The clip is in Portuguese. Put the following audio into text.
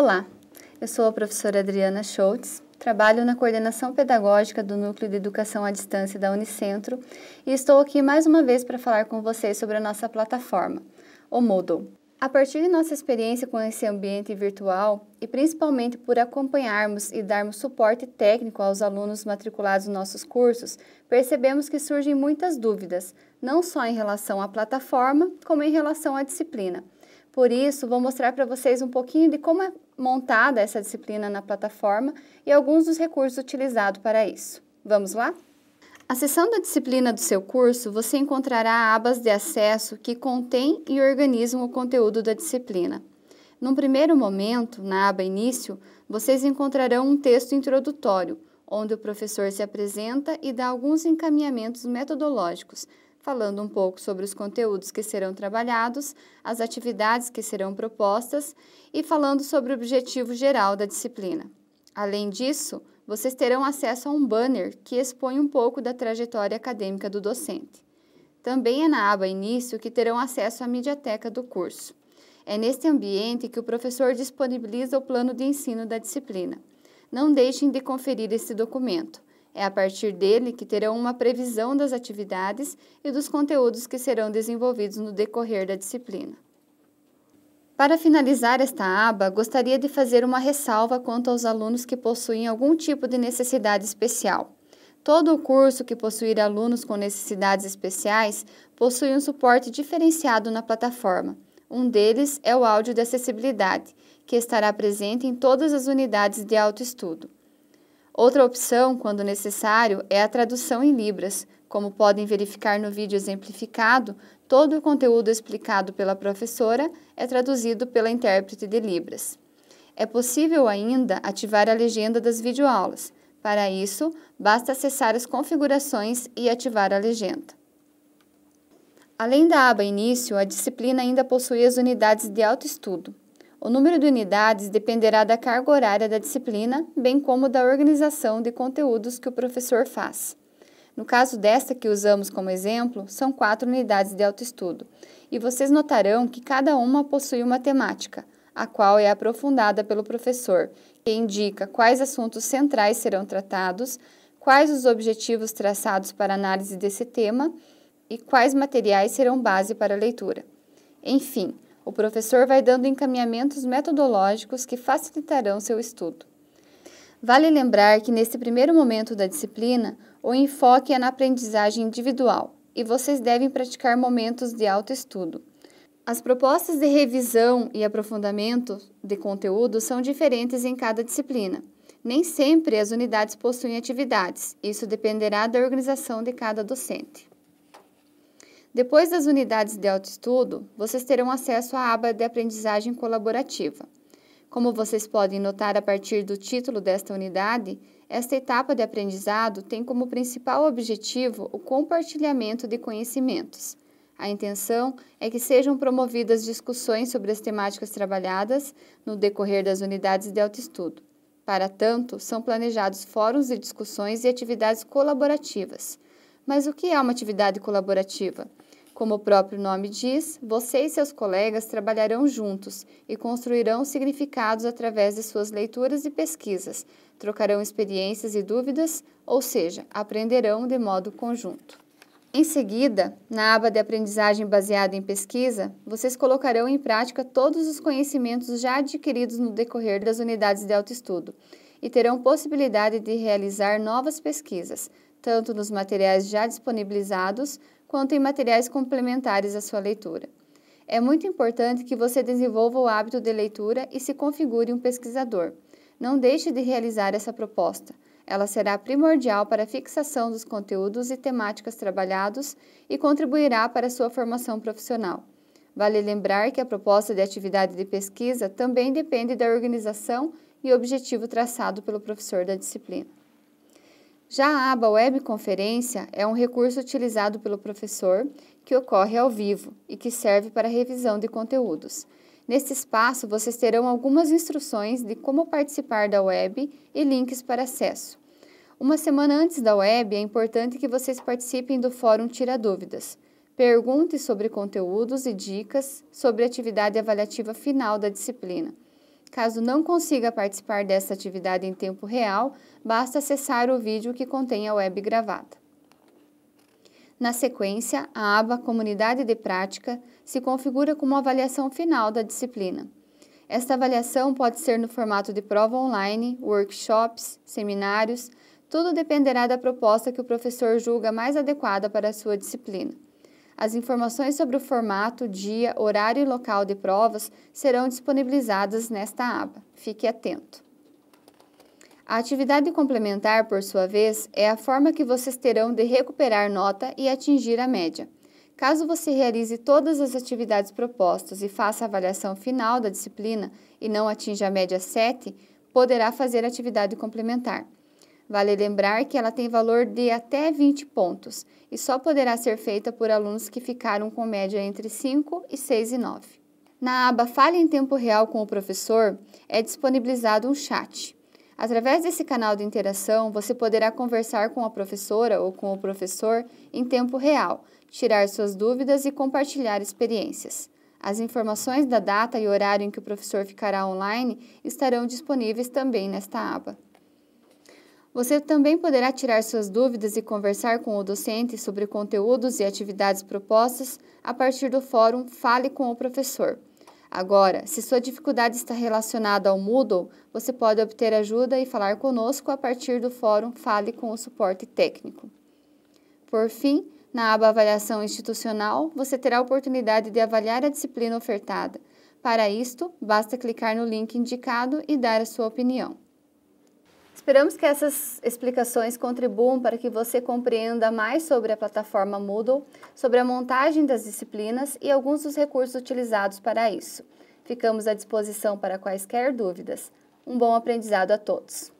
Olá, eu sou a professora Adriana Schultz, trabalho na coordenação pedagógica do Núcleo de Educação à Distância da Unicentro e estou aqui mais uma vez para falar com vocês sobre a nossa plataforma, o Moodle. A partir de nossa experiência com esse ambiente virtual e principalmente por acompanharmos e darmos suporte técnico aos alunos matriculados nos nossos cursos, percebemos que surgem muitas dúvidas, não só em relação à plataforma, como em relação à disciplina. Por isso, vou mostrar para vocês um pouquinho de como é montada essa disciplina na plataforma e alguns dos recursos utilizados para isso. Vamos lá? Acessando a disciplina do seu curso, você encontrará abas de acesso que contêm e organizam o conteúdo da disciplina. Num primeiro momento, na aba Início, vocês encontrarão um texto introdutório, onde o professor se apresenta e dá alguns encaminhamentos metodológicos falando um pouco sobre os conteúdos que serão trabalhados, as atividades que serão propostas e falando sobre o objetivo geral da disciplina. Além disso, vocês terão acesso a um banner que expõe um pouco da trajetória acadêmica do docente. Também é na aba Início que terão acesso à mediateca do curso. É neste ambiente que o professor disponibiliza o plano de ensino da disciplina. Não deixem de conferir esse documento. É a partir dele que terão uma previsão das atividades e dos conteúdos que serão desenvolvidos no decorrer da disciplina. Para finalizar esta aba, gostaria de fazer uma ressalva quanto aos alunos que possuem algum tipo de necessidade especial. Todo o curso que possuir alunos com necessidades especiais possui um suporte diferenciado na plataforma. Um deles é o áudio de acessibilidade, que estará presente em todas as unidades de autoestudo. Outra opção, quando necessário, é a tradução em Libras. Como podem verificar no vídeo exemplificado, todo o conteúdo explicado pela professora é traduzido pela intérprete de Libras. É possível ainda ativar a legenda das videoaulas. Para isso, basta acessar as configurações e ativar a legenda. Além da aba Início, a disciplina ainda possui as unidades de autoestudo. O número de unidades dependerá da carga horária da disciplina, bem como da organização de conteúdos que o professor faz. No caso desta que usamos como exemplo, são quatro unidades de autoestudo, e vocês notarão que cada uma possui uma temática, a qual é aprofundada pelo professor, que indica quais assuntos centrais serão tratados, quais os objetivos traçados para análise desse tema e quais materiais serão base para a leitura. Enfim, o professor vai dando encaminhamentos metodológicos que facilitarão seu estudo. Vale lembrar que nesse primeiro momento da disciplina, o enfoque é na aprendizagem individual e vocês devem praticar momentos de autoestudo. As propostas de revisão e aprofundamento de conteúdo são diferentes em cada disciplina. Nem sempre as unidades possuem atividades, isso dependerá da organização de cada docente. Depois das unidades de autoestudo, vocês terão acesso à aba de aprendizagem colaborativa. Como vocês podem notar a partir do título desta unidade, esta etapa de aprendizado tem como principal objetivo o compartilhamento de conhecimentos. A intenção é que sejam promovidas discussões sobre as temáticas trabalhadas no decorrer das unidades de autoestudo. Para tanto, são planejados fóruns de discussões e atividades colaborativas. Mas o que é uma atividade colaborativa? Como o próprio nome diz, você e seus colegas trabalharão juntos e construirão significados através de suas leituras e pesquisas, trocarão experiências e dúvidas, ou seja, aprenderão de modo conjunto. Em seguida, na aba de aprendizagem baseada em pesquisa, vocês colocarão em prática todos os conhecimentos já adquiridos no decorrer das unidades de autoestudo e terão possibilidade de realizar novas pesquisas, tanto nos materiais já disponibilizados quanto em materiais complementares à sua leitura. É muito importante que você desenvolva o hábito de leitura e se configure um pesquisador. Não deixe de realizar essa proposta. Ela será primordial para a fixação dos conteúdos e temáticas trabalhados e contribuirá para a sua formação profissional. Vale lembrar que a proposta de atividade de pesquisa também depende da organização e objetivo traçado pelo professor da disciplina. Já a aba Web Conferência é um recurso utilizado pelo professor que ocorre ao vivo e que serve para revisão de conteúdos. Neste espaço, vocês terão algumas instruções de como participar da web e links para acesso. Uma semana antes da web, é importante que vocês participem do Fórum Tira Dúvidas. Pergunte sobre conteúdos e dicas sobre a atividade avaliativa final da disciplina. Caso não consiga participar dessa atividade em tempo real, basta acessar o vídeo que contém a web gravada. Na sequência, a aba Comunidade de Prática se configura como avaliação final da disciplina. Esta avaliação pode ser no formato de prova online, workshops, seminários, tudo dependerá da proposta que o professor julga mais adequada para a sua disciplina. As informações sobre o formato, dia, horário e local de provas serão disponibilizadas nesta aba. Fique atento. A atividade complementar, por sua vez, é a forma que vocês terão de recuperar nota e atingir a média. Caso você realize todas as atividades propostas e faça a avaliação final da disciplina e não atinja a média 7, poderá fazer atividade complementar. Vale lembrar que ela tem valor de até 20 pontos e só poderá ser feita por alunos que ficaram com média entre 5 e 6 e 9. Na aba Fale em Tempo Real com o Professor é disponibilizado um chat. Através desse canal de interação, você poderá conversar com a professora ou com o professor em tempo real, tirar suas dúvidas e compartilhar experiências. As informações da data e horário em que o professor ficará online estarão disponíveis também nesta aba. Você também poderá tirar suas dúvidas e conversar com o docente sobre conteúdos e atividades propostas a partir do fórum Fale com o Professor. Agora, se sua dificuldade está relacionada ao Moodle, você pode obter ajuda e falar conosco a partir do fórum Fale com o Suporte Técnico. Por fim, na aba Avaliação Institucional, você terá a oportunidade de avaliar a disciplina ofertada. Para isto, basta clicar no link indicado e dar a sua opinião. Esperamos que essas explicações contribuam para que você compreenda mais sobre a plataforma Moodle, sobre a montagem das disciplinas e alguns dos recursos utilizados para isso. Ficamos à disposição para quaisquer dúvidas. Um bom aprendizado a todos!